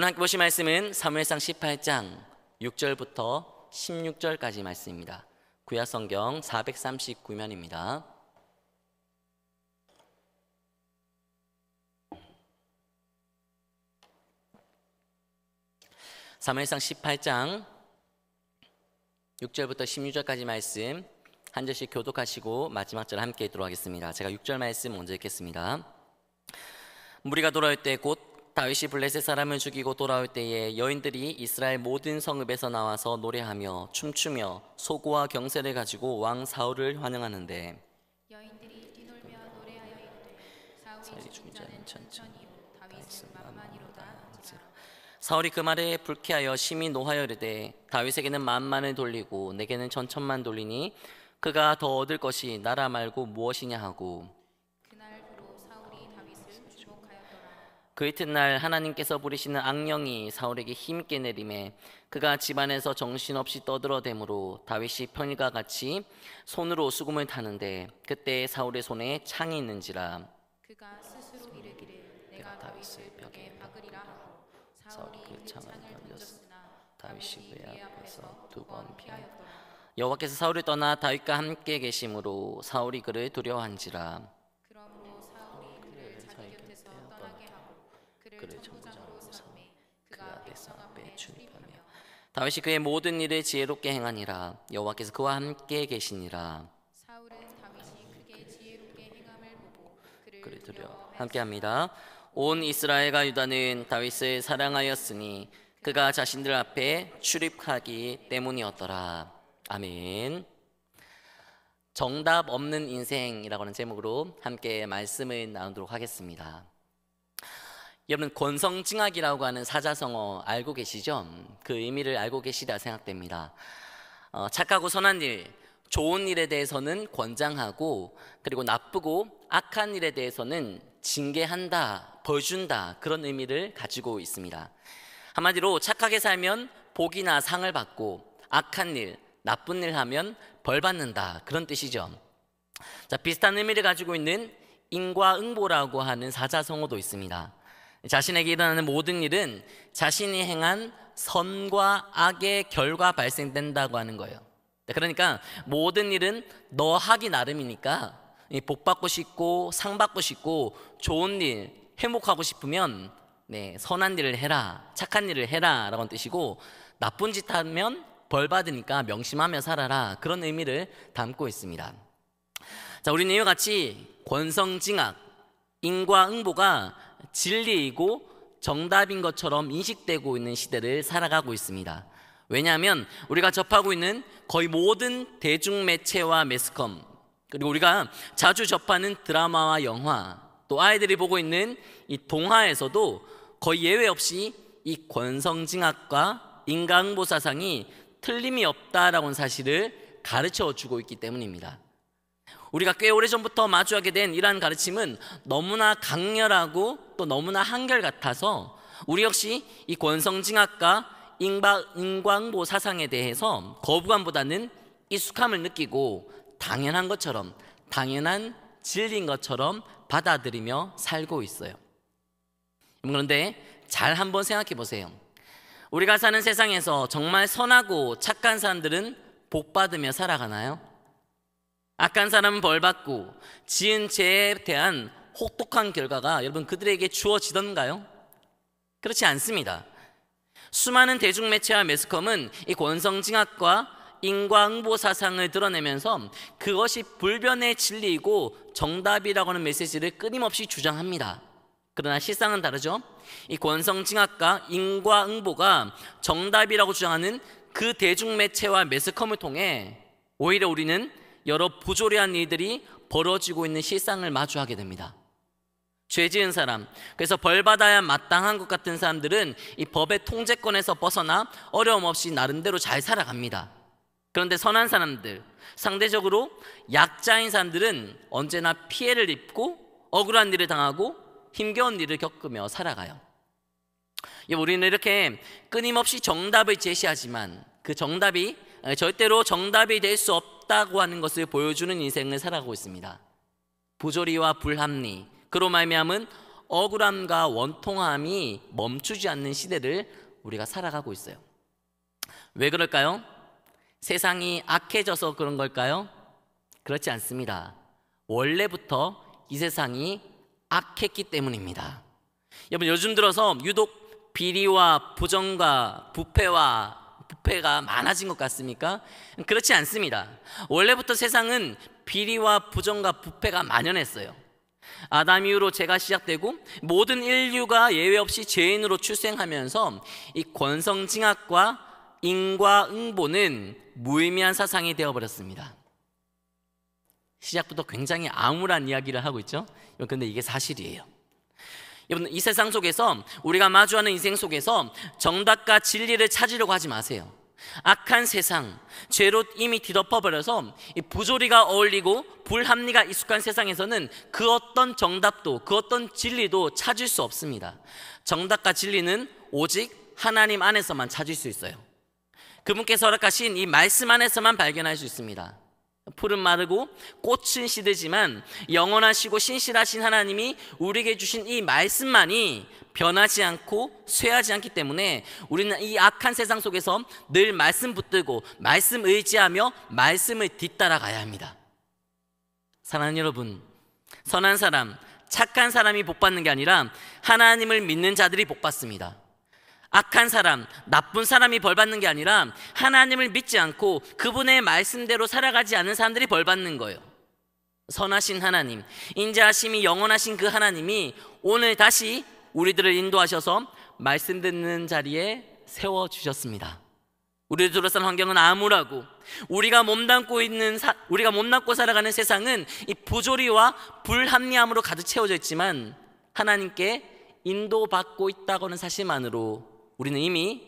오늘 함께 보실 말씀은 사무엘상 18장 6절부터 16절까지 말씀입니다. 구약성경 439면입니다. 사무엘상 18장 6절부터 16절까지 말씀 한 절씩 교독하시고 마지막 절 함께 읽도록 하겠습니다. 제가 6절 말씀 먼저 읽겠습니다. 무리가 돌아올 때곧 다윗이 블레셋 사람을 죽이고 돌아올 때에 여인들이 이스라엘 모든 성읍에서 나와서 노래하며 춤추며 소고와 경세를 가지고 왕 사울을 환영하는데 여인들이 뛰놀며 노래하여 이르되 사울이 죽 자는 천천히 다윗은 만만이로다 사울이 그 말에 불쾌하여 심히 노하여 이르되 다윗에게는 만만을 돌리고 내게는 천천만 돌리니 그가 더 얻을 것이 나라 말고 무엇이냐 하고 그 이튿날 하나님께서 부리시는 악령이 사울에게 힘있게 내림에 그가 집안에서 정신없이 떠들어대므로 다윗이 편일과 같이 손으로 수금을 타는데 그때 사울의 손에 창이 있는지라 그가 스스로 이르기를 내가 다윗을 벽에 박으리라 사울이 그 창을 던졌으나 다윗이 그 그의 앞에서 두번 피하였더라 여호와께서 사울을 떠나 다윗과 함께 계심으로 사울이 그를 두려워한지라 다윗이 그의 모든 일을 지혜롭게 행하니라 여호와께서 그와 함께 계시니라 사울은 다윗이 그게 지혜롭게 행함을 보고 그를, 두려 함께합니다 온 이스라엘과 유다는 다윗을 사랑하였으니 그가 자신들 앞에 출입하기 때문이었더라 아멘 정답 없는 인생이라고 하는 제목으로 함께 말씀을 나누도록 하겠습니다 여러분 권성징악이라고 하는 사자성어 알고 계시죠? 그 의미를 알고 계시다 생각됩니다. 어, 착하고 선한 일, 좋은 일에 대해서는 권장하고 그리고 나쁘고 악한 일에 대해서는 징계한다, 벌준다 그런 의미를 가지고 있습니다. 한마디로 착하게 살면 복이나 상을 받고 악한 일, 나쁜 일 하면 벌 받는다 그런 뜻이죠. 자, 비슷한 의미를 가지고 있는 인과응보라고 하는 사자성어도 있습니다. 자신에게 일어나는 모든 일은 자신이 행한 선과 악의 결과 발생된다고 하는 거예요. 네, 그러니까 모든 일은 너 하기 나름이니까 복 받고 싶고 상 받고 싶고 좋은 일 회복하고 싶으면 네, 선한 일을 해라 착한 일을 해라라고 뜻이고 나쁜 짓 하면 벌 받으니까 명심하며 살아라 그런 의미를 담고 있습니다. 자, 우리는 이와 같이 권성징악, 인과응보가 진리이고 정답인 것처럼 인식되고 있는 시대를 살아가고 있습니다. 왜냐하면 우리가 접하고 있는 거의 모든 대중매체와 매스컴, 그리고 우리가 자주 접하는 드라마와 영화, 또 아이들이 보고 있는 이 동화에서도 거의 예외 없이 이 권성징악과 인간보사상이 틀림이 없다라는 사실을 가르쳐 주고 있기 때문입니다. 우리가 꽤 오래전부터 마주하게 된 이러한 가르침은 너무나 강렬하고 또 너무나 한결같아서 우리 역시 이 권성징악과 인광보 사상에 대해서 거부감보다는 익숙함을 느끼고 당연한 것처럼 당연한 진리인 것처럼 받아들이며 살고 있어요. 그런데 잘 한번 생각해 보세요. 우리가 사는 세상에서 정말 선하고 착한 사람들은 복 받으며 살아가나요? 악한 사람은 벌 받고 지은 죄에 대한 혹독한 결과가 여러분 그들에게 주어지던가요? 그렇지 않습니다. 수많은 대중매체와 매스컴은 이 권성징악과 인과응보 사상을 드러내면서 그것이 불변의 진리이고 정답이라고 하는 메시지를 끊임없이 주장합니다. 그러나 실상은 다르죠. 이 권성징악과 인과응보가 정답이라고 주장하는 그 대중매체와 매스컴을 통해 오히려 우리는 여러 부조리한 일들이 벌어지고 있는 실상을 마주하게 됩니다. 죄 지은 사람, 그래서 벌 받아야 마땅한 것 같은 사람들은 이 법의 통제권에서 벗어나 어려움 없이 나름대로 잘 살아갑니다. 그런데 선한 사람들, 상대적으로 약자인 사람들은 언제나 피해를 입고 억울한 일을 당하고 힘겨운 일을 겪으며 살아가요. 우리는 이렇게 끊임없이 정답을 제시하지만 그 정답이 절대로 정답이 될 수 없다고 하는 것을 보여주는 인생을 살아가고 있습니다. 부조리와 불합리, 그로 말미암은 억울함과 원통함이 멈추지 않는 시대를 우리가 살아가고 있어요. 왜 그럴까요? 세상이 악해져서 그런 걸까요? 그렇지 않습니다. 원래부터 이 세상이 악했기 때문입니다. 여러분 요즘 들어서 유독 비리와 부정과 부패와 부패가 많아진 것 같습니까? 그렇지 않습니다. 원래부터 세상은 비리와 부정과 부패가 만연했어요. 아담 이후로 죄가 시작되고 모든 인류가 예외 없이 죄인으로 출생하면서 이 권성징악과 인과응보는 무의미한 사상이 되어버렸습니다. 시작부터 굉장히 암울한 이야기를 하고 있죠. 그데 이게 사실이에요. 여러분 이 세상 속에서 우리가 마주하는 인생 속에서 정답과 진리를 찾으려고 하지 마세요. 악한 세상, 죄로 이미 뒤덮어버려서 부조리가 어울리고 불합리가 익숙한 세상에서는 그 어떤 정답도 그 어떤 진리도 찾을 수 없습니다. 정답과 진리는 오직 하나님 안에서만 찾을 수 있어요. 그분께서 허락하신 이 말씀 안에서만 발견할 수 있습니다. 풀은 마르고 꽃은 시들지만 영원하시고 신실하신 하나님이 우리에게 주신 이 말씀만이 변하지 않고 쇠하지 않기 때문에 우리는 이 악한 세상 속에서 늘 말씀 붙들고 말씀 의지하며 말씀을 뒤따라가야 합니다. 사랑하는 여러분, 선한 사람, 착한 사람이 복받는 게 아니라 하나님을 믿는 자들이 복받습니다. 악한 사람, 나쁜 사람이 벌 받는 게 아니라 하나님을 믿지 않고 그분의 말씀대로 살아가지 않는 사람들이 벌 받는 거예요. 선하신 하나님, 인자하심이 영원하신 그 하나님이 오늘 다시 우리들을 인도하셔서 말씀 듣는 자리에 세워 주셨습니다. 우리를 둘러싼 환경은 암울하고 우리가 몸담고 있는 사, 우리가 몸담고 살아가는 세상은 이 부조리와 불합리함으로 가득 채워져 있지만 하나님께 인도받고 있다고는 사실만으로 우리는 이미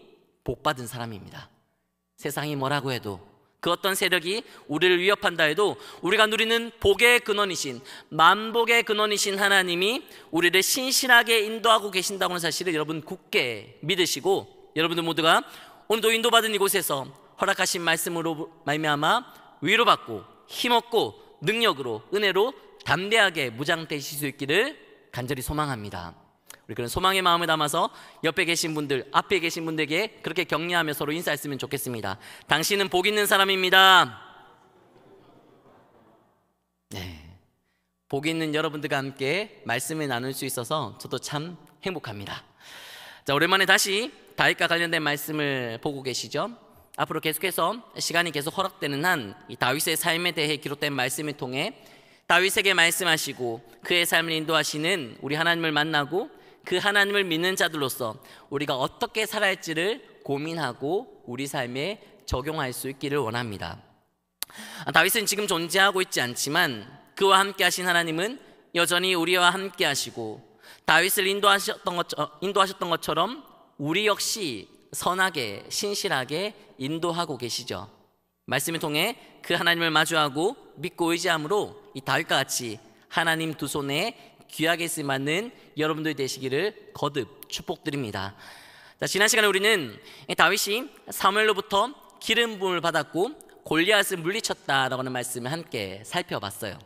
복받은 사람입니다. 세상이 뭐라고 해도 그 어떤 세력이 우리를 위협한다 해도 우리가 누리는 복의 근원이신 만복의 근원이신 하나님이 우리를 신실하게 인도하고 계신다고 하는 사실을 여러분 굳게 믿으시고 여러분들 모두가 오늘도 인도받은 이곳에서 허락하신 말씀으로 말미암아 위로받고 힘없고 능력으로 은혜로 담대하게 무장되실 수 있기를 간절히 소망합니다. 우리 그런 소망의 마음을 담아서 옆에 계신 분들, 앞에 계신 분들에게 그렇게 격려하며 서로 인사했으면 좋겠습니다. 당신은 복 있는 사람입니다. 네. 복 있는 여러분들과 함께 말씀을 나눌 수 있어서 저도 참 행복합니다. 자, 오랜만에 다시 다윗과 관련된 말씀을 보고 계시죠? 앞으로 계속해서 시간이 계속 허락되는 한 이 다윗의 삶에 대해 기록된 말씀을 통해 다윗에게 말씀하시고 그의 삶을 인도하시는 우리 하나님을 만나고 그 하나님을 믿는 자들로서 우리가 어떻게 살아야 할지를 고민하고 우리 삶에 적용할 수 있기를 원합니다. 다윗은 지금 존재하고 있지 않지만 그와 함께 하신 하나님은 여전히 우리와 함께 하시고 다윗을 인도하셨던, 것, 어, 인도하셨던 것처럼 우리 역시 선하게 신실하게 인도하고 계시죠. 말씀을 통해 그 하나님을 마주하고 믿고 의지함으로 이 다윗과 같이 하나님 두 손에 귀하게 쓰임 받는 여러분들 되시기를 거듭 축복드립니다. 자, 지난 시간에 우리는 다윗이 사무엘로부터 기름 부음을 받았고 골리앗을 물리쳤다라고 하는 말씀을 함께 살펴봤어요.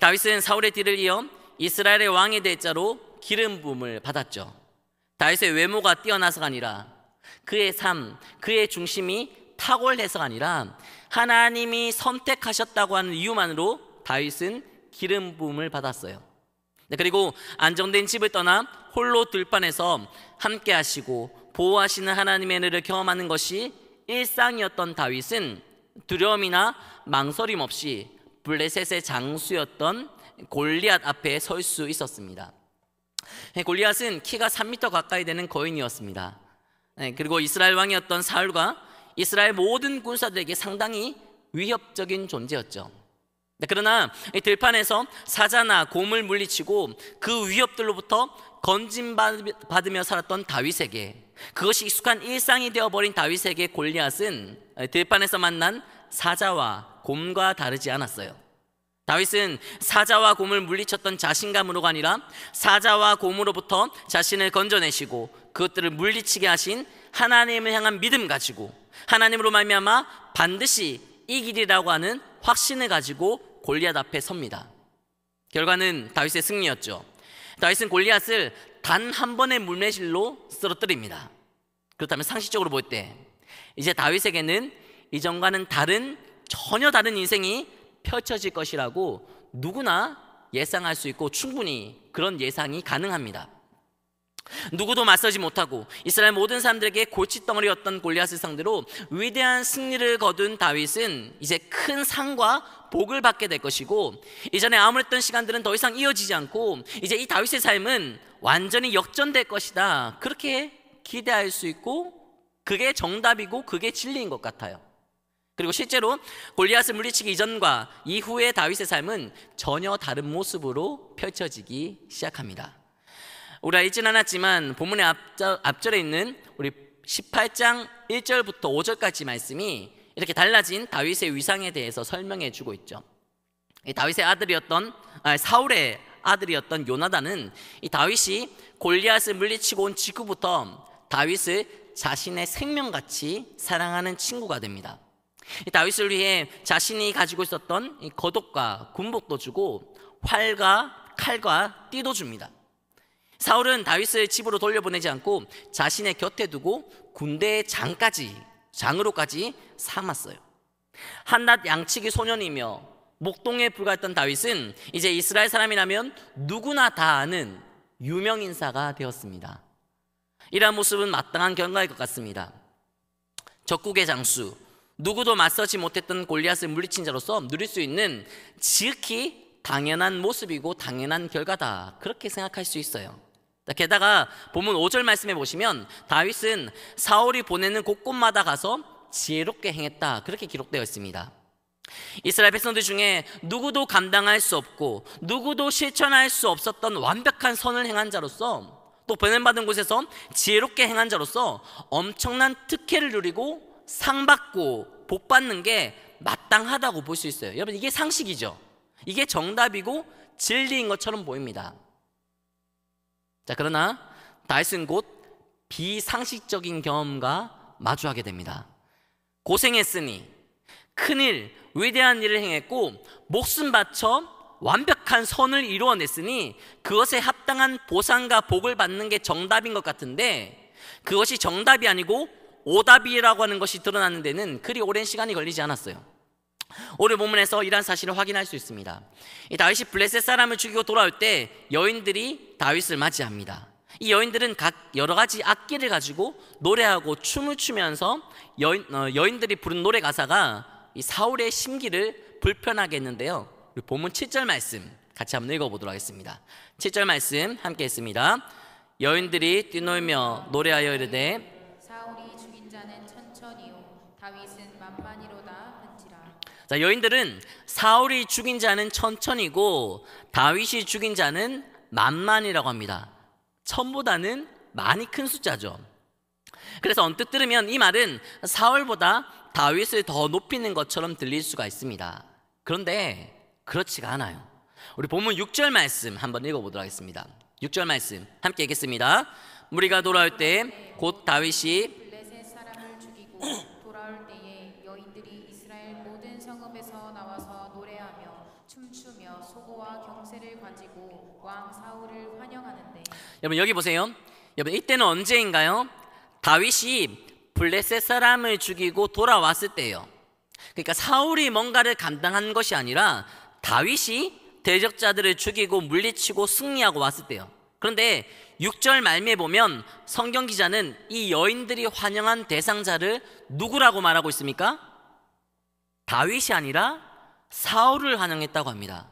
다윗은 사울의 뒤를 이어 이스라엘의 왕이 될 자로 기름 부음을 받았죠. 다윗의 외모가 뛰어나서가 아니라 그의 삶, 그의 중심이 탁월해서가 아니라 하나님이 선택하셨다고 하는 이유만으로 다윗은 기름 부음을 받았어요. 네, 그리고 안정된 집을 떠나 홀로 들판에서 함께 하시고 보호하시는 하나님의 은혜를 경험하는 것이 일상이었던 다윗은 두려움이나 망설임 없이 블레셋의 장수였던 골리앗 앞에 설 수 있었습니다. 네, 골리앗은 키가 3미터 가까이 되는 거인이었습니다. 네, 그리고 이스라엘 왕이었던 사울과 이스라엘 모든 군사들에게 상당히 위협적인 존재였죠. 네, 그러나 이 들판에서 사자나 곰을 물리치고 그 위협들로부터 건진받으며 살았던 다윗에게 그것이 익숙한 일상이 되어버린 다윗에게 골리앗은 들판에서 만난 사자와 곰과 다르지 않았어요. 다윗은 사자와 곰을 물리쳤던 자신감으로가 아니라 사자와 곰으로부터 자신을 건져내시고 그것들을 물리치게 하신 하나님을 향한 믿음 가지고 하나님으로 말미암아 반드시 이길이라고 하는 확신을 가지고 골리앗 앞에 섭니다. 결과는 다윗의 승리였죠. 다윗은 골리앗을 단 한 번의 물매실로 쓰러뜨립니다. 그렇다면 상식적으로 볼 때 이제 다윗에게는 이전과는 다른 전혀 다른 인생이 펼쳐질 것이라고 누구나 예상할 수 있고 충분히 그런 예상이 가능합니다. 누구도 맞서지 못하고 이스라엘 모든 사람들에게 골칫덩어리였던 골리앗을 상대로 위대한 승리를 거둔 다윗은 이제 큰 상과 복을 받게 될 것이고 이전에 암울했던 시간들은 더 이상 이어지지 않고 이제 이 다윗의 삶은 완전히 역전될 것이다. 그렇게 기대할 수 있고 그게 정답이고 그게 진리인 것 같아요. 그리고 실제로 골리앗을 물리치기 이전과 이후의 다윗의 삶은 전혀 다른 모습으로 펼쳐지기 시작합니다. 우리가 읽진 않았지만 본문의 앞절, 앞절에 있는 우리 18장 1절부터 5절까지 말씀이 이렇게 달라진 다윗의 위상에 대해서 설명해 주고 있죠. 다윗의 아들이었던 사울의 아들이었던 요나단은 이 다윗이 골리앗을 물리치고 온 직후부터 다윗을 자신의 생명같이 사랑하는 친구가 됩니다. 다윗을 위해 자신이 가지고 있었던 거독과 군복도 주고 활과 칼과 띠도 줍니다. 사울은 다윗을 집으로 돌려보내지 않고 자신의 곁에 두고 군대의 장까지 장으로까지 삼았어요. 한낱 양치기 소년이며 목동에 불과했던 다윗은 이제 이스라엘 사람이라면 누구나 다 아는 유명 인사가 되었습니다. 이러한 모습은 마땅한 결과일 것 같습니다. 적국의 장수, 누구도 맞서지 못했던 골리앗을 물리친 자로서 누릴 수 있는 지극히 당연한 모습이고 당연한 결과다. 그렇게 생각할 수 있어요. 게다가 보면 5절 말씀해 보시면 다윗은 사울이 보내는 곳곳마다 가서 지혜롭게 행했다. 그렇게 기록되어 있습니다. 이스라엘 백성들 중에 누구도 감당할 수 없고 누구도 실천할 수 없었던 완벽한 선을 행한 자로서 또 보냄받은 곳에서 지혜롭게 행한 자로서 엄청난 특혜를 누리고 상 받고 복 받는 게 마땅하다고 볼 수 있어요. 여러분 이게 상식이죠. 이게 정답이고 진리인 것처럼 보입니다. 자, 그러나 다윗은 곧 비상식적인 경험과 마주하게 됩니다. 고생했으니 큰일, 위대한 일을 행했고 목숨 바쳐 완벽한 선을 이루어냈으니 그것에 합당한 보상과 복을 받는 게 정답인 것 같은데 그것이 정답이 아니고 오답이라고 하는 것이 드러나는 데는 그리 오랜 시간이 걸리지 않았어요. 오늘 본문에서 이러한 사실을 확인할 수 있습니다. 이 다윗이 블레셋 사람을 죽이고 돌아올 때 여인들이 다윗을 맞이합니다. 이 여인들은 각 여러 가지 악기를 가지고 노래하고 춤을 추면서 여인, 어, 여인들이 부른 노래 가사가 이 사울의 심기를 불편하게 했는데요. 우리 본문 7절 말씀 같이 한번 읽어보도록 하겠습니다. 7절 말씀 함께 했습니다. 여인들이 뛰놀며 노래하여 이르되 사울이 죽인 자는 천천히요 다윗은 만만히로 자, 여인들은 사울이 죽인 자는 천천이고 다윗이 죽인 자는 만만이라고 합니다. 천보다는 많이 큰 숫자죠. 그래서 언뜻 들으면 이 말은 사울보다 다윗을 더 높이는 것처럼 들릴 수가 있습니다. 그런데 그렇지가 않아요. 우리 본문 6절 말씀 한번 읽어보도록 하겠습니다. 6절 말씀 함께 읽겠습니다. 무리가 돌아올 때 곧 다윗이 여러분 여기 보세요. 여러분 이때는 언제인가요? 다윗이 블레셋 사람을 죽이고 돌아왔을 때예요. 그러니까 사울이 뭔가를 감당한 것이 아니라 다윗이 대적자들을 죽이고 물리치고 승리하고 왔을 때요. 그런데 6절 말미에 보면 성경 기자는 이 여인들이 환영한 대상자를 누구라고 말하고 있습니까? 다윗이 아니라 사울을 환영했다고 합니다.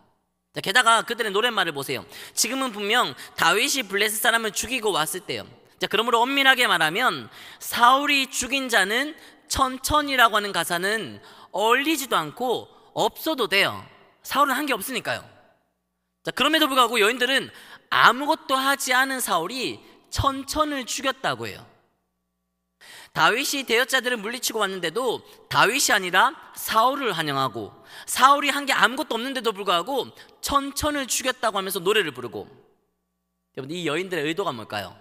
게다가 그들의 노랫말을 보세요. 지금은 분명 다윗이 블레셋 사람을 죽이고 왔을 때요. 자, 그러므로 엄밀하게 말하면 사울이 죽인 자는 천천이라고 하는 가사는 어울리지도 않고 없어도 돼요. 사울은 한 게 없으니까요. 자, 그럼에도 불구하고 여인들은 아무것도 하지 않은 사울이 천천을 죽였다고 해요. 다윗이 대여자들을 물리치고 왔는데도 다윗이 아니라 사울을 환영하고 사울이 한 게 아무것도 없는데도 불구하고 천천을 죽였다고 하면서 노래를 부르고 여러분 이 여인들의 의도가 뭘까요?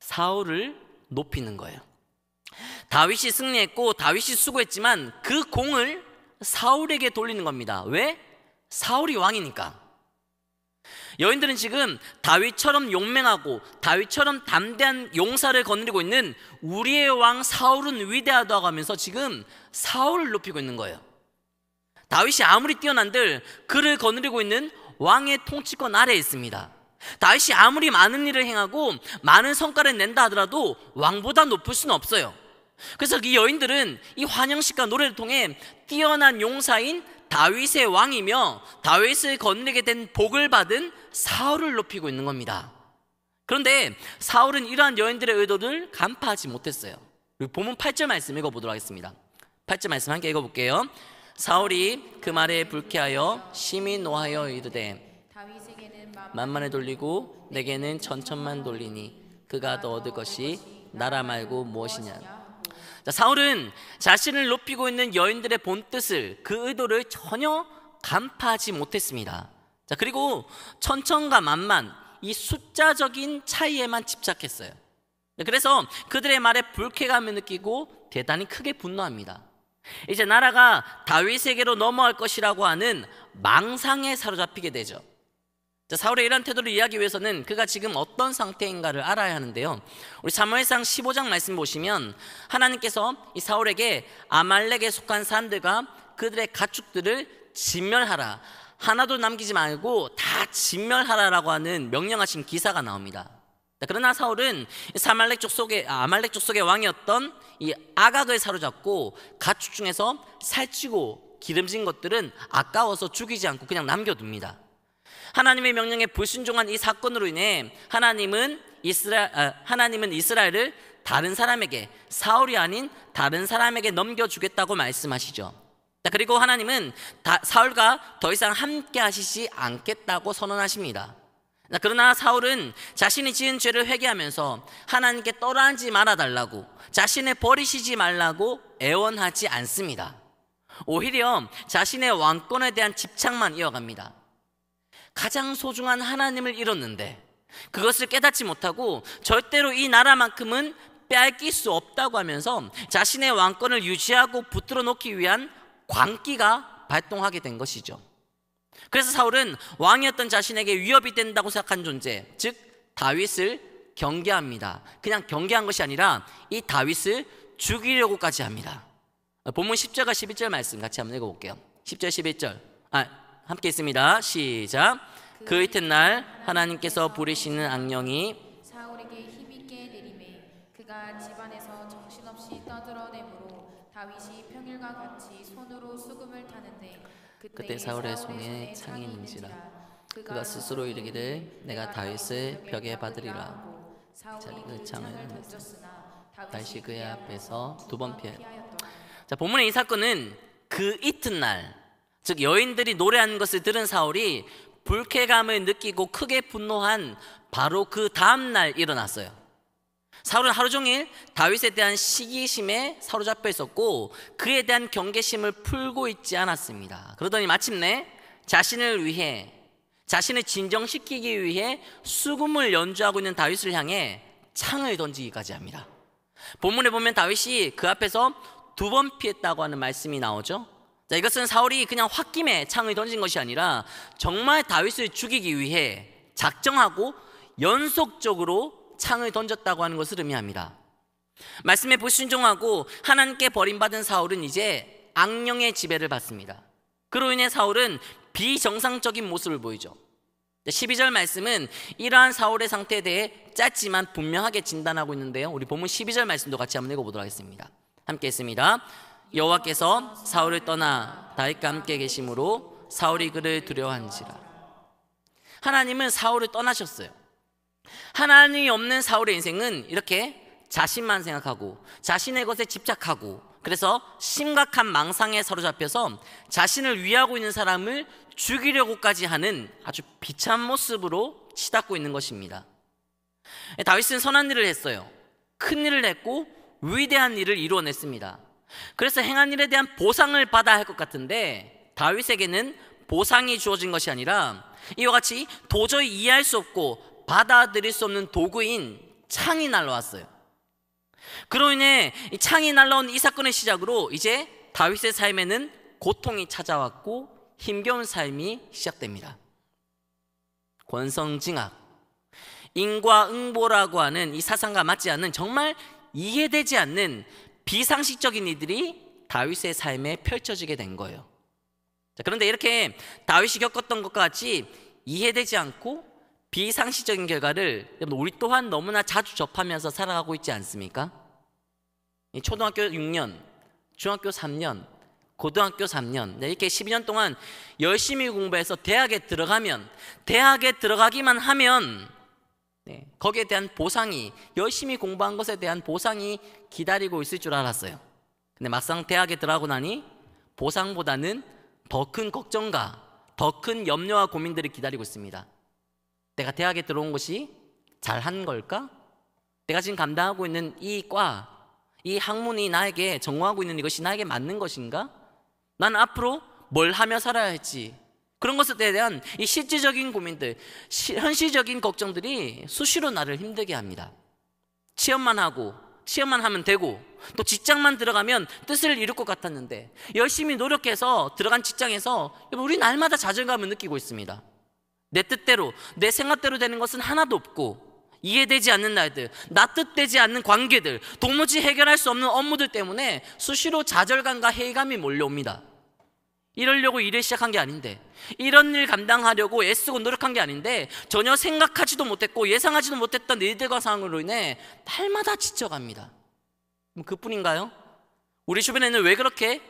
사울을 높이는 거예요. 다윗이 승리했고 다윗이 수고했지만 그 공을 사울에게 돌리는 겁니다. 왜? 사울이 왕이니까. 여인들은 지금 다윗처럼 용맹하고 다윗처럼 담대한 용사를 거느리고 있는 우리의 왕 사울은 위대하다고 하면서 지금 사울을 높이고 있는 거예요. 다윗이 아무리 뛰어난들 그를 거느리고 있는 왕의 통치권 아래에 있습니다. 다윗이 아무리 많은 일을 행하고 많은 성과를 낸다 하더라도 왕보다 높을 수는 없어요. 그래서 이 여인들은 이 환영식과 노래를 통해 뛰어난 용사인 다윗의 왕이며 다윗을 건네게 된 복을 받은 사울을 높이고 있는 겁니다. 그런데 사울은 이러한 여인들의 의도를 간파하지 못했어요. 본문 8절 말씀 읽어보도록 하겠습니다. 8절 말씀 함께 읽어볼게요. 사울이 그 말에 불쾌하여 심히 노하여 이르되 만만에 돌리고 내게는 천천만 돌리니 그가 더 얻을 것이 나라 말고 무엇이냐. 자, 사울은 자신을 높이고 있는 여인들의 본 뜻을 그 의도를 전혀 간파하지 못했습니다. 자, 그리고 천천과 만만 이 숫자적인 차이에만 집착했어요. 그래서 그들의 말에 불쾌감을 느끼고 대단히 크게 분노합니다. 이제 나라가 다윗에게로 넘어갈 것이라고 하는 망상에 사로잡히게 되죠. 자, 사울의 이런 태도를 이해하기 위해서는 그가 지금 어떤 상태인가를 알아야 하는데요. 우리 사무엘상 15장 말씀 보시면 하나님께서 이 사울에게 아말렉에 속한 사람들과 그들의 가축들을 진멸하라 하나도 남기지 말고 다 진멸하라라고 하는 명령하신 기사가 나옵니다. 그러나 사울은 사말렉 족 속에 아, 아말렉 족 속의 왕이었던 이 아각을 사로잡고 가축 중에서 살찌고 기름진 것들은 아까워서 죽이지 않고 그냥 남겨둡니다. 하나님의 명령에 불순종한 이 사건으로 인해 하나님은 이스라 아, 하나님은 이스라엘을 다른 사람에게 사울이 아닌 다른 사람에게 넘겨주겠다고 말씀하시죠. 그리고 하나님은 사울과 더 이상 함께 하시지 않겠다고 선언하십니다. 그러나 사울은 자신이 지은 죄를 회개하면서 하나님께 떠나지 말아달라고 자신을 버리시지 말라고 애원하지 않습니다. 오히려 자신의 왕권에 대한 집착만 이어갑니다. 가장 소중한 하나님을 잃었는데 그것을 깨닫지 못하고 절대로 이 나라만큼은 빼길수 없다고 하면서 자신의 왕권을 유지하고 붙들어 놓기 위한 광기가 발동하게 된 것이죠. 그래서 사울은 왕이었던 자신에게 위협이 된다고 생각한 존재, 즉 다윗을 경계합니다. 그냥 경계한 것이 아니라 이 다윗을 죽이려고까지 합니다. 본문 10절과 11절 말씀 같이 한번 읽어볼게요. 10절 11절 아, 함께 있습니다. 시작 그, 그 이튿날 하나님께서 부리시는 악령이 사울에게 힘있게 내림에 그가 집안에서 정신없이 떠들어내므로 다윗이 평일과 같이 그때 사울의 손에 창이 있는지라 그가 스스로 이르기를 내가 다윗을 벽에 받으리라 자리그 창을 던졌으나 다시 그의 앞에서 두 번 피하였 자, 본문의 이 사건은 그 이튿날 즉 여인들이 노래하는 것을 들은 사울이 불쾌감을 느끼고 크게 분노한 바로 그 다음날 일어났어요 사울은 하루 종일 다윗에 대한 시기심에 사로잡혀 있었고 그에 대한 경계심을 풀고 있지 않았습니다. 그러더니 마침내 자신을 위해 자신을 진정시키기 위해 수금을 연주하고 있는 다윗을 향해 창을 던지기까지 합니다. 본문에 보면 다윗이 그 앞에서 두 번 피했다고 하는 말씀이 나오죠. 자, 이것은 사울이 그냥 홧김에 창을 던진 것이 아니라 정말 다윗을 죽이기 위해 작정하고 연속적으로 창을 던졌다고 하는 것을 의미합니다. 말씀에 불순종하고 하나님께 버림받은 사울은 이제 악령의 지배를 받습니다. 그로 인해 사울은 비정상적인 모습을 보이죠. 12절 말씀은 이러한 사울의 상태에 대해 짧지만 분명하게 진단하고 있는데요. 우리 본문 12절 말씀도 같이 한번 읽어보도록 하겠습니다. 함께 했습니다. 여호와께서 사울을 떠나 다윗과 함께 계심으로 사울이 그를 두려워한지라. 하나님은 사울을 떠나셨어요. 하나님이 없는 사울의 인생은 이렇게 자신만 생각하고 자신의 것에 집착하고 그래서 심각한 망상에 사로잡혀서 자신을 위하고 있는 사람을 죽이려고까지 하는 아주 비참 모습으로 치닫고 있는 것입니다. 다윗은 선한 일을 했어요. 큰 일을 했고 위대한 일을 이루어냈습니다. 그래서 행한 일에 대한 보상을 받아야 할 것 같은데 다윗에게는 보상이 주어진 것이 아니라 이와 같이 도저히 이해할 수 없고 받아들일 수 없는 도구인 창이 날라왔어요. 그로 인해 창이 날라온 이 사건의 시작으로 이제 다윗의 삶에는 고통이 찾아왔고 힘겨운 삶이 시작됩니다. 권성징악, 인과응보라고 하는 이 사상과 맞지 않는 정말 이해되지 않는 비상식적인 이들이 다윗의 삶에 펼쳐지게 된 거예요. 자, 그런데 이렇게 다윗이 겪었던 것과 같이 이해되지 않고 비상식적인 결과를 우리 또한 너무나 자주 접하면서 살아가고 있지 않습니까? 초등학교 6년, 중학교 3년, 고등학교 3년 이렇게 12년 동안 열심히 공부해서 대학에 들어가면 대학에 들어가기만 하면 네, 거기에 대한 보상이 열심히 공부한 것에 대한 보상이 기다리고 있을 줄 알았어요. 근데 막상 대학에 들어가고 나니 보상보다는 더 큰 걱정과 더 큰 염려와 고민들을 기다리고 있습니다. 내가 대학에 들어온 것이 잘한 걸까? 내가 지금 감당하고 있는 이 과, 이 학문이 나에게 전공하고 있는 이것이 나에게 맞는 것인가? 난 앞으로 뭘 하며 살아야 할지 그런 것에 대한 이 실질적인 고민들, 시, 현실적인 걱정들이 수시로 나를 힘들게 합니다. 취업만 하고 취업만 하면 되고 또 직장만 들어가면 뜻을 이룰 것 같았는데 열심히 노력해서 들어간 직장에서 우리 날마다 자존감을 느끼고 있습니다. 내 뜻대로, 내 생각대로 되는 것은 하나도 없고 이해되지 않는 날들, 납득되지 않는 관계들, 도무지 해결할 수 없는 업무들 때문에 수시로 좌절감과 회의감이 몰려옵니다. 이러려고 일을 시작한 게 아닌데, 이런 일 감당하려고 애쓰고 노력한 게 아닌데, 전혀 생각하지도 못했고 예상하지도 못했던 일들과 상황으로 인해 날마다 지쳐갑니다. 그뿐인가요? 우리 주변에는 왜 그렇게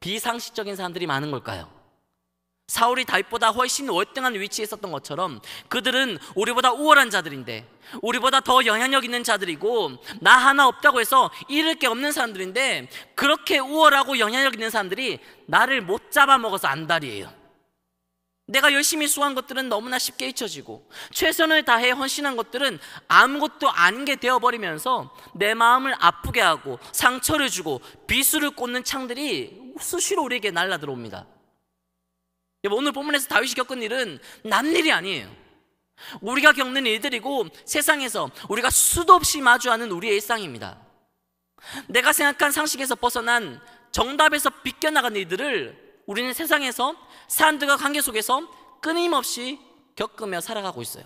비상식적인 사람들이 많은 걸까요? 사울이 다윗보다 훨씬 월등한 위치에 있었던 것처럼 그들은 우리보다 우월한 자들인데 우리보다 더 영향력 있는 자들이고 나 하나 없다고 해서 잃을 게 없는 사람들인데 그렇게 우월하고 영향력 있는 사람들이 나를 못 잡아먹어서 안달이에요. 내가 열심히 수한 것들은 너무나 쉽게 잊혀지고 최선을 다해 헌신한 것들은 아무것도 아닌 게 되어버리면서 내 마음을 아프게 하고 상처를 주고 비수를 꽂는 창들이 수시로 우리에게 날라들어옵니다. 오늘 본문에서 다윗이 겪은 일은 남 일이 아니에요. 우리가 겪는 일들이고 세상에서 우리가 수도 없이 마주하는 우리의 일상입니다. 내가 생각한 상식에서 벗어난 정답에서 비껴나간 일들을 우리는 세상에서 사람들과 관계 속에서 끊임없이 겪으며 살아가고 있어요.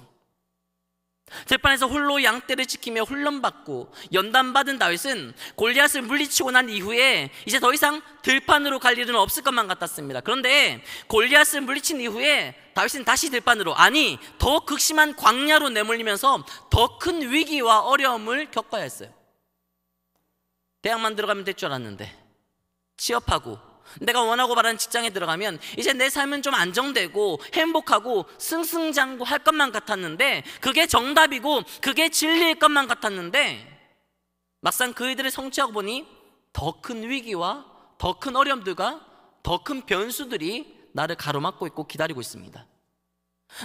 재판에서 홀로 양떼를 지키며 훈련받고 연단받은 다윗은 골리앗을 물리치고 난 이후에 이제 더 이상 들판으로 갈 일은 없을 것만 같았습니다. 그런데 골리앗을 물리친 이후에 다윗은 다시 들판으로 아니 더 극심한 광야로 내몰리면서 더 큰 위기와 어려움을 겪어야 했어요. 대학만 들어가면 될 줄 알았는데 취업하고 내가 원하고 바라는 직장에 들어가면 이제 내 삶은 좀 안정되고 행복하고 승승장구할 것만 같았는데 그게 정답이고 그게 진리일 것만 같았는데 막상 그이들을 성취하고 보니 더 큰 위기와 더 큰 어려움들과 더 큰 변수들이 나를 가로막고 있고 기다리고 있습니다.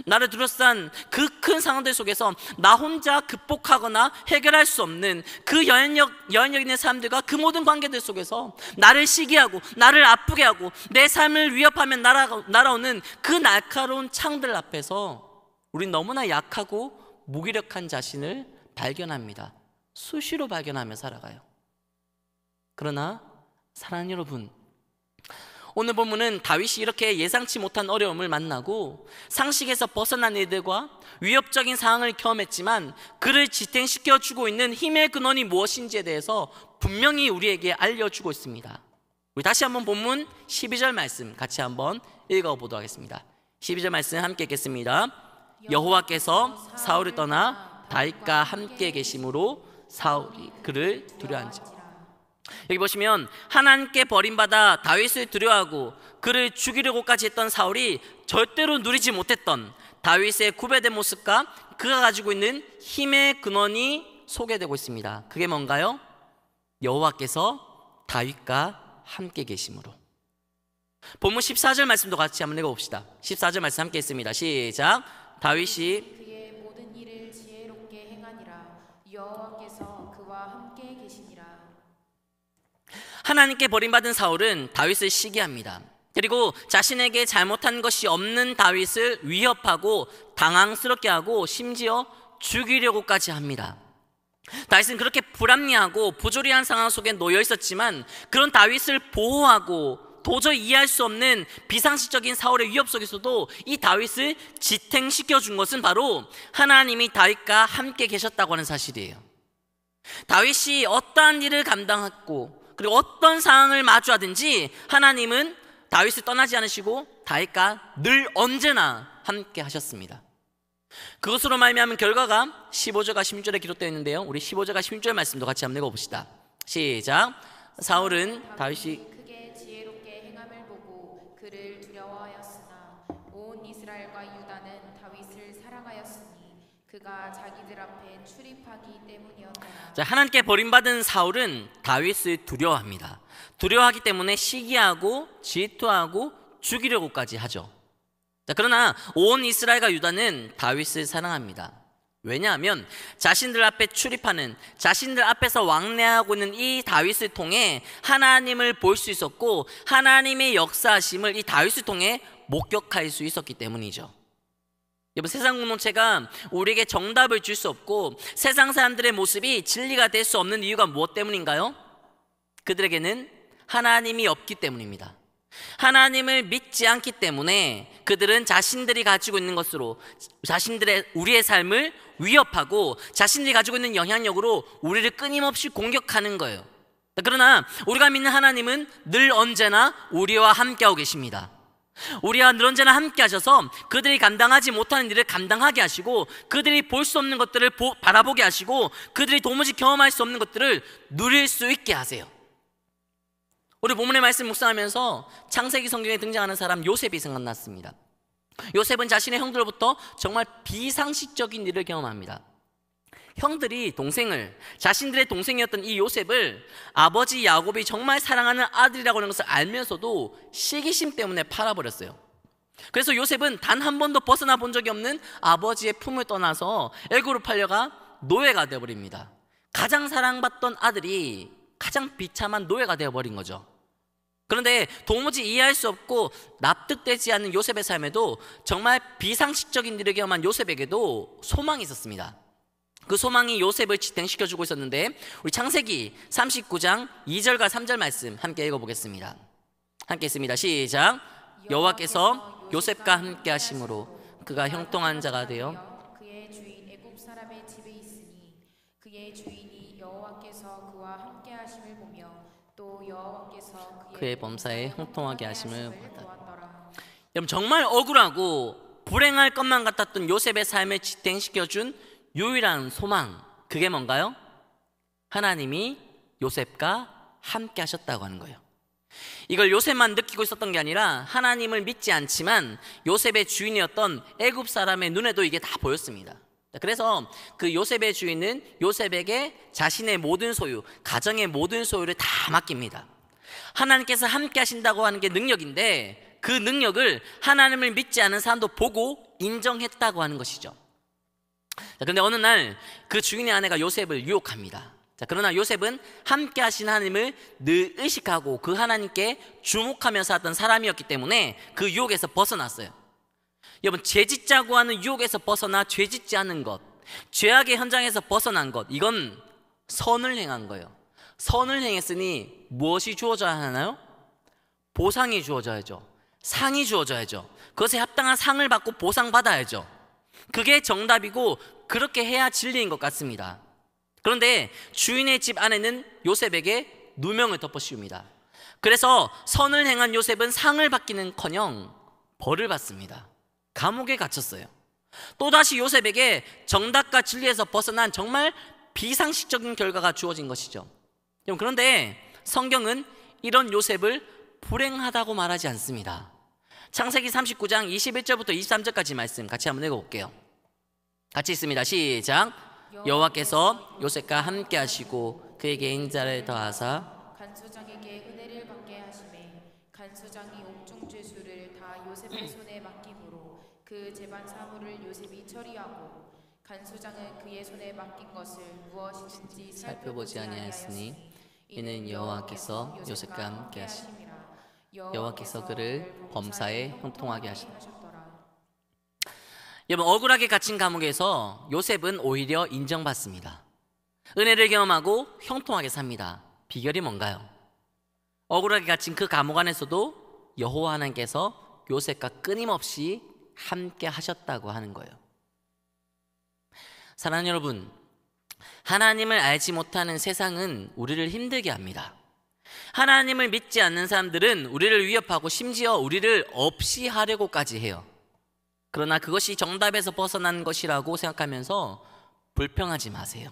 나를 둘러싼 그 큰 상황들 속에서 나 혼자 극복하거나 해결할 수 없는 그 여행력, 여행력 있는 사람들과 그 모든 관계들 속에서 나를 시기하고 나를 아프게 하고 내 삶을 위협하면 날아, 날아오는 그 날카로운 창들 앞에서 우린 너무나 약하고 무기력한 자신을 발견합니다. 수시로 발견하며 살아가요. 그러나 사랑하 여러분 오늘 본문은 다윗이 이렇게 예상치 못한 어려움을 만나고 상식에서 벗어난 일들과 위협적인 상황을 경험했지만 그를 지탱시켜 주고 있는 힘의 근원이 무엇인지에 대해서 분명히 우리에게 알려주고 있습니다. 우리 다시 한번 본문 12절 말씀 같이 한번 읽어보도록 하겠습니다. 12절 말씀 함께 읽겠습니다. 여호와께서 사울을 떠나 다윗과 함께 계심으로 사울이 그를 두려워한지 여기 보시면 하나님께 버림받아 다윗을 두려워하고 그를 죽이려고까지 했던 사울이 절대로 누리지 못했던 다윗의 구배된 모습과 그가 가지고 있는 힘의 근원이 소개되고 있습니다. 그게 뭔가요? 여호와께서 다윗과 함께 계심으로. 본문 14절 말씀도 같이 한번 읽어 봅시다. 14절 말씀 함께 있습니다. 시작. 다윗이 그의 모든 일을 지혜롭게 행하니라 여호와께서 하나님께 버림받은 사울은 다윗을 시기합니다. 그리고 자신에게 잘못한 것이 없는 다윗을 위협하고 당황스럽게 하고 심지어 죽이려고까지 합니다. 다윗은 그렇게 불합리하고 부조리한 상황 속에 놓여 있었지만 그런 다윗을 보호하고 도저히 이해할 수 없는 비상식적인 사울의 위협 속에서도 이 다윗을 지탱시켜 준 것은 바로 하나님이 다윗과 함께 계셨다고 하는 사실이에요. 다윗이 어떠한 일을 감당했고 그리고 어떤 상황을 마주하든지 하나님은 다윗을 떠나지 않으시고 다윗과 늘 언제나 함께 하셨습니다. 그것으로 말미암은 결과가 15절과 16절에 기록되어 있는데요. 우리 15절과 16절 말씀도 같이 한번 읽어 봅시다. 시작. 사울은 다윗이 크게 지혜롭게 행함을 보고 그를 두려워하였으나 온 이스라엘과 유다는 다윗을 사랑하였으니 그가 자기 하나님께 버림받은 사울은 다윗을 두려워합니다. 두려워하기 때문에 시기하고 질투하고 죽이려고까지 하죠. 그러나 온 이스라엘과 유다는 다윗을 사랑합니다. 왜냐하면 자신들 앞에 출입하는 자신들 앞에서 왕래하고 있는 이 다윗을 통해 하나님을 볼 수 있었고 하나님의 역사심을 이 다윗을 통해 목격할 수 있었기 때문이죠. 여러분 세상 공동체가 우리에게 정답을 줄 수 없고 세상 사람들의 모습이 진리가 될 수 없는 이유가 무엇 때문인가요? 그들에게는 하나님이 없기 때문입니다. 하나님을 믿지 않기 때문에 그들은 자신들이 가지고 있는 것으로 자신들의 우리의 삶을 위협하고 자신들이 가지고 있는 영향력으로 우리를 끊임없이 공격하는 거예요. 그러나 우리가 믿는 하나님은 늘 언제나 우리와 함께하고 계십니다. 우리와 늘 언제나 함께 하셔서 그들이 감당하지 못하는 일을 감당하게 하시고 그들이 볼 수 없는 것들을 보, 바라보게 하시고 그들이 도무지 경험할 수 없는 것들을 누릴 수 있게 하세요. 우리 본문의 말씀 묵상하면서 창세기 성경에 등장하는 사람 요셉이 생각났습니다. 요셉은 자신의 형들로부터 정말 비상식적인 일을 경험합니다. 형들이 동생을 자신들의 동생이었던 이 요셉을 아버지 야곱이 정말 사랑하는 아들이라고 하는 것을 알면서도 시기심 때문에 팔아버렸어요. 그래서 요셉은 단 한 번도 벗어나 본 적이 없는 아버지의 품을 떠나서 애고로 팔려가 노예가 되어버립니다. 가장 사랑받던 아들이 가장 비참한 노예가 되어버린 거죠. 그런데 도무지 이해할 수 없고 납득되지 않는 요셉의 삶에도 정말 비상식적인 일에게만 요셉에게도 소망이 있었습니다. 그 소망이 요셉을 지탱시켜주고 있었는데 우리 창세기 39장 2절과 3절 말씀 함께 읽어보겠습니다. 함께 있습니다. 시작. 여호와께서 요셉과 함께 하심으로 그가 형통한 자가 되어 그의 주인 애굽 사람의 집에 있으니 그의 주인이 여호와께서 그와 함께 하심을 보며 또 여호와께서 그의 범사에 형통하게 하심을 보았다. 여러분 정말 억울하고 불행할 것만 같았던 요셉의 삶을 지탱시켜준 유일한 소망, 그게 뭔가요? 하나님이 요셉과 함께 하셨다고 하는 거예요. 이걸 요셉만 느끼고 있었던 게 아니라 하나님을 믿지 않지만 요셉의 주인이었던 애굽 사람의 눈에도 이게 다 보였습니다. 그래서 그 요셉의 주인은 요셉에게 자신의 모든 소유, 가정의 모든 소유를 다 맡깁니다. 하나님께서 함께 하신다고 하는 게 능력인데 그 능력을 하나님을 믿지 않은 사람도 보고 인정했다고 하는 것이죠. 자, 근데 어느 날 그 주인의 아내가 요셉을 유혹합니다. 자, 그러나 요셉은 함께 하신 하나님을 늘 의식하고 그 하나님께 주목하며 살았던 사람이었기 때문에 그 유혹에서 벗어났어요. 여러분, 죄 짓자고 하는 유혹에서 벗어나 죄 짓지 않은 것, 죄악의 현장에서 벗어난 것, 이건 선을 행한 거예요. 선을 행했으니 무엇이 주어져야 하나요? 보상이 주어져야죠. 상이 주어져야죠. 그것에 합당한 상을 받고 보상받아야죠. 그게 정답이고 그렇게 해야 진리인 것 같습니다. 그런데 주인의 집 안에는 요셉에게 누명을 덮어씌웁니다. 그래서 선을 행한 요셉은 상을 받기는커녕 벌을 받습니다. 감옥에 갇혔어요. 또다시 요셉에게 정답과 진리에서 벗어난 정말 비상식적인 결과가 주어진 것이죠. 그런데 성경은 이런 요셉을 불행하다고 말하지 않습니다. 창세기 39장 21절부터 23절까지 말씀 같이 한번 읽어볼게요. 같이 있습니다. 시작. 여호와께서 요셉과 함께 하시고 그에게 인자를 더하사 간수장에게 은혜를 받게 하심에 간수장이 옥중 죄수를 다 요셉의 음. 손에 맡김으로 그 재반 사물을 요셉이 처리하고 간수장은 그의 손에 맡긴 것을 무엇이든지 살펴보지 아니하였으니 이는 여호와께서 요셉과 함께 하심이 여호와께서 그를 범사에 형통하게 하셨다. 여러분 억울하게 갇힌 감옥에서 요셉은 오히려 인정받습니다. 은혜를 경험하고 형통하게 삽니다. 비결이 뭔가요? 억울하게 갇힌 그 감옥 안에서도 여호와 하나님께서 요셉과 끊임없이 함께 하셨다고 하는 거예요. 사랑하는 여러분, 하나님을 알지 못하는 세상은 우리를 힘들게 합니다. 하나님을 믿지 않는 사람들은 우리를 위협하고 심지어 우리를 없이 하려고까지 해요. 그러나 그것이 정답에서 벗어난 것이라고 생각하면서 불평하지 마세요.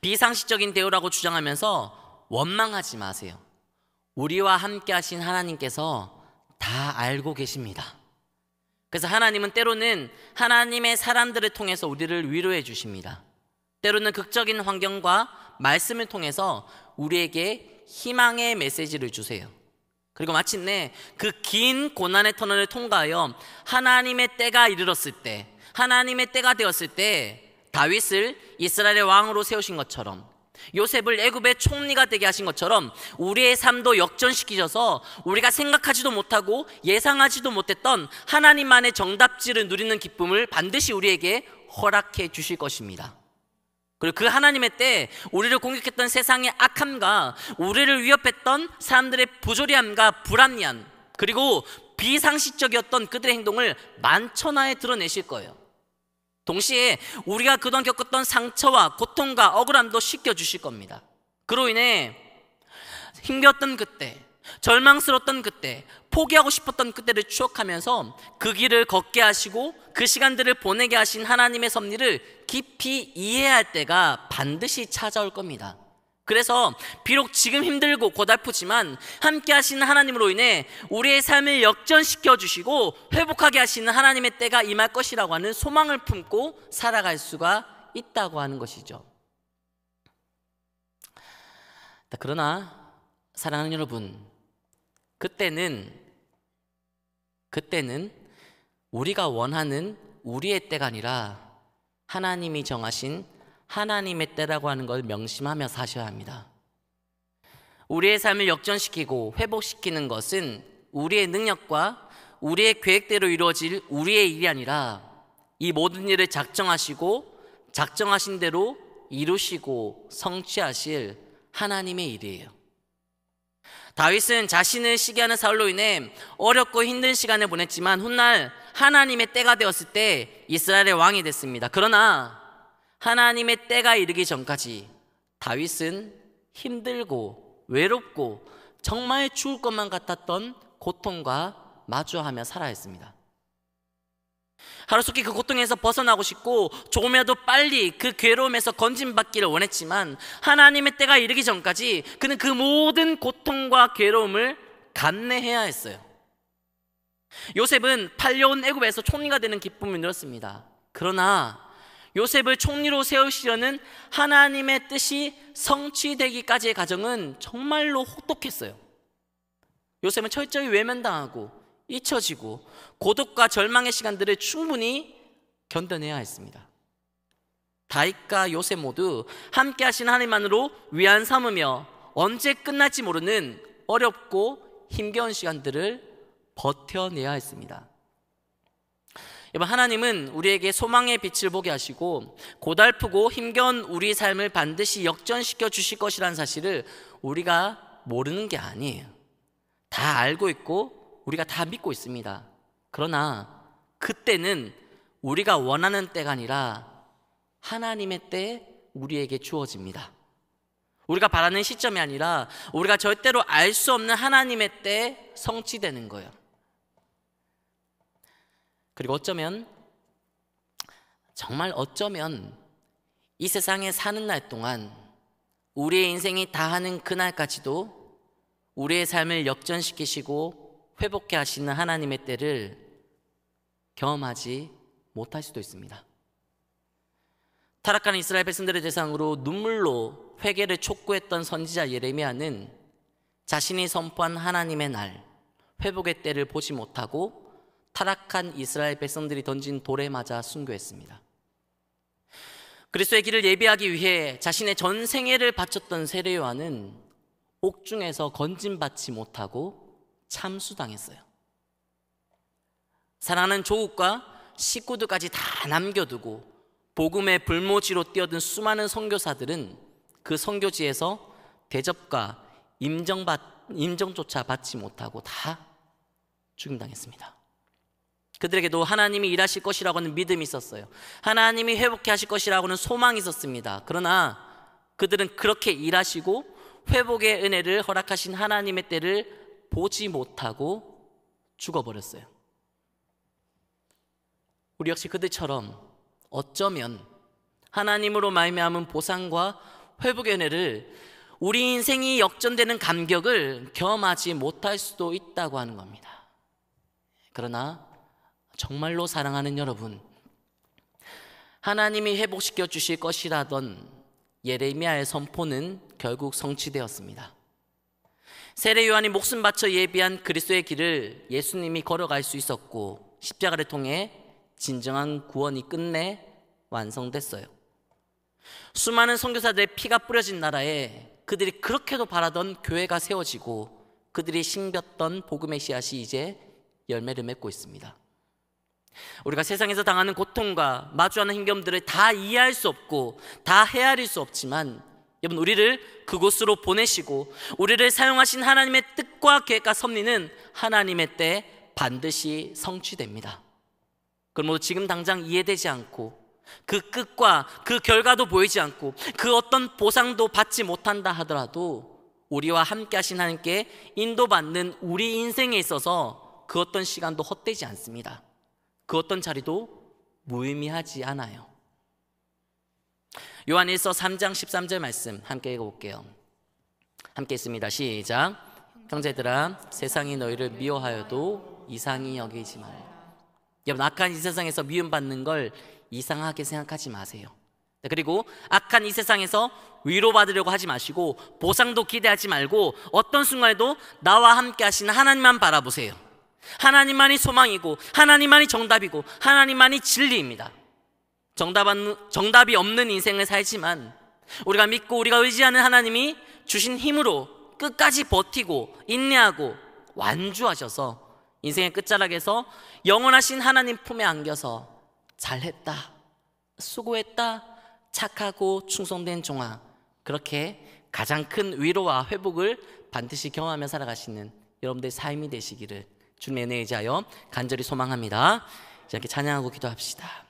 비상식적인 대우라고 주장하면서 원망하지 마세요. 우리와 함께 하신 하나님께서 다 알고 계십니다. 그래서 하나님은 때로는 하나님의 사람들을 통해서 우리를 위로해 주십니다. 때로는 극적인 환경과 말씀을 통해서 우리에게 희망의 메시지를 주세요. 그리고 마침내 그 긴 고난의 터널을 통과하여 하나님의 때가 이르렀을 때, 하나님의 때가 되었을 때 다윗을 이스라엘의 왕으로 세우신 것처럼 요셉을 애굽의 총리가 되게 하신 것처럼 우리의 삶도 역전시키셔서 우리가 생각하지도 못하고 예상하지도 못했던 하나님만의 정답지를 누리는 기쁨을 반드시 우리에게 허락해 주실 것입니다. 그리고 그 하나님의 때에 우리를 공격했던 세상의 악함과 우리를 위협했던 사람들의 부조리함과 불합리함 그리고 비상식적이었던 그들의 행동을 만천하에 드러내실 거예요. 동시에 우리가 그동안 겪었던 상처와 고통과 억울함도 씻겨 주실 겁니다. 그로 인해 힘겼던 그때 절망스러웠던 그때, 포기하고 싶었던 그때를 추억하면서 그 길을 걷게 하시고 그 시간들을 보내게 하신 하나님의 섭리를 깊이 이해할 때가 반드시 찾아올 겁니다. 그래서 비록 지금 힘들고 고달프지만 함께 하시는 하나님으로 인해 우리의 삶을 역전시켜 주시고 회복하게 하시는 하나님의 때가 임할 것이라고 하는 소망을 품고 살아갈 수가 있다고 하는 것이죠. 그러나 사랑하는 여러분, 그때는 그때는 우리가 원하는 우리의 때가 아니라 하나님이 정하신 하나님의 때라고 하는 걸 명심하며 사셔야 합니다. 우리의 삶을 역전시키고 회복시키는 것은 우리의 능력과 우리의 계획대로 이루어질 우리의 일이 아니라 이 모든 일을 작정하시고 작정하신 대로 이루시고 성취하실 하나님의 일이에요. 다윗은 자신을 시기하는 사울로 인해 어렵고 힘든 시간을 보냈지만 훗날 하나님의 때가 되었을 때 이스라엘의 왕이 됐습니다. 그러나 하나님의 때가 이르기 전까지 다윗은 힘들고 외롭고 정말 죽을 것만 같았던 고통과 마주하며 살아있습니다 하루속히 그 고통에서 벗어나고 싶고 조금이라도 빨리 그 괴로움에서 건진받기를 원했지만 하나님의 때가 이르기 전까지 그는 그 모든 고통과 괴로움을 감내해야 했어요. 요셉은 팔려온 애굽에서 총리가 되는 기쁨을 누렸습니다. 그러나 요셉을 총리로 세우시려는 하나님의 뜻이 성취되기까지의 과정은 정말로 혹독했어요. 요셉은 철저히 외면당하고 잊혀지고 고독과 절망의 시간들을 충분히 견뎌내야 했습니다. 다윗과 요셉 모두 함께 하신 하나님만으로 위안 삼으며 언제 끝날지 모르는 어렵고 힘겨운 시간들을 버텨내야 했습니다. 여러분 하나님은 우리에게 소망의 빛을 보게 하시고 고달프고 힘겨운 우리 삶을 반드시 역전시켜 주실 것이라는 사실을 우리가 모르는 게 아니에요. 다 알고 있고 우리가 다 믿고 있습니다. 그러나 그때는 우리가 원하는 때가 아니라 하나님의 때에 우리에게 주어집니다. 우리가 바라는 시점이 아니라 우리가 절대로 알 수 없는 하나님의 때 성취되는 거예요. 그리고 어쩌면 정말 어쩌면 이 세상에 사는 날 동안 우리의 인생이 다하는 그날까지도 우리의 삶을 역전시키시고 회복케 하시는 하나님의 때를 경험하지 못할 수도 있습니다. 타락한 이스라엘 백성들의 대상으로 눈물로 회개를 촉구했던 선지자 예레미야는 자신이 선포한 하나님의 날, 회복의 때를 보지 못하고 타락한 이스라엘 백성들이 던진 돌에 맞아 순교했습니다. 그리스도의 길을 예비하기 위해 자신의 전 생애를 바쳤던 세례요한은 옥중에서 건진받지 못하고 참수당했어요. 사랑하는 조국과 식구들까지 다 남겨두고 복음의 불모지로 뛰어든 수많은 선교사들은 그 선교지에서 대접과 임정받, 임정조차 받지 못하고 다 죽임당했습니다. 그들에게도 하나님이 일하실 것이라고는 믿음이 있었어요. 하나님이 회복해 하실 것이라고는 소망이 있었습니다. 그러나 그들은 그렇게 일하시고 회복의 은혜를 허락하신 하나님의 때를 보지 못하고 죽어버렸어요. 우리 역시 그들처럼 어쩌면 하나님으로 말미암은 보상과 회복의 은혜를 우리 인생이 역전되는 감격을 경험하지 못할 수도 있다고 하는 겁니다. 그러나 정말로 사랑하는 여러분, 하나님이 회복시켜 주실 것이라던 예레미야의 선포는 결국 성취되었습니다. 세례 요한이 목숨 바쳐 예비한 그리스도의 길을 예수님이 걸어갈 수 있었고 십자가를 통해 진정한 구원이 끝내 완성됐어요. 수많은 선교사들의 피가 뿌려진 나라에 그들이 그렇게도 바라던 교회가 세워지고 그들이 심겼던 복음의 씨앗이 이제 열매를 맺고 있습니다. 우리가 세상에서 당하는 고통과 마주하는 힘겨들을다 이해할 수 없고 다 헤아릴 수 없지만 여러분 우리를 그곳으로 보내시고 우리를 사용하신 하나님의 뜻과 계획과 섭리는 하나님의 때 반드시 성취됩니다. 그러므로 지금 당장 이해되지 않고 그 끝과 그 결과도 보이지 않고 그 어떤 보상도 받지 못한다 하더라도 우리와 함께 하신 하나님께 인도받는 우리 인생에 있어서 그 어떤 시간도 헛되지 않습니다. 그 어떤 자리도 무의미하지 않아요. 요한일서 3장 13절 말씀 함께 읽어볼게요. 함께 있습니다. 시작. 형제들아, 세상이 너희를 미워하여도 이상히 여기지 말 여러분, 악한 이 세상에서 미움받는 걸 이상하게 생각하지 마세요. 네, 그리고 악한 이 세상에서 위로받으려고 하지 마시고 보상도 기대하지 말고 어떤 순간에도 나와 함께 하시는 하나님만 바라보세요. 하나님만이 소망이고 하나님만이 정답이고 하나님만이 진리입니다. 정답은, 정답이 없는 인생을 살지만 우리가 믿고 우리가 의지하는 하나님이 주신 힘으로 끝까지 버티고 인내하고 완주하셔서 인생의 끝자락에서 영원하신 하나님 품에 안겨서 잘했다, 수고했다, 착하고 충성된 종아 그렇게 가장 큰 위로와 회복을 반드시 경험하며 살아가시는 여러분들의 삶이 되시기를 주님의 은혜에 의하여 간절히 소망합니다 이렇게 찬양하고 기도합시다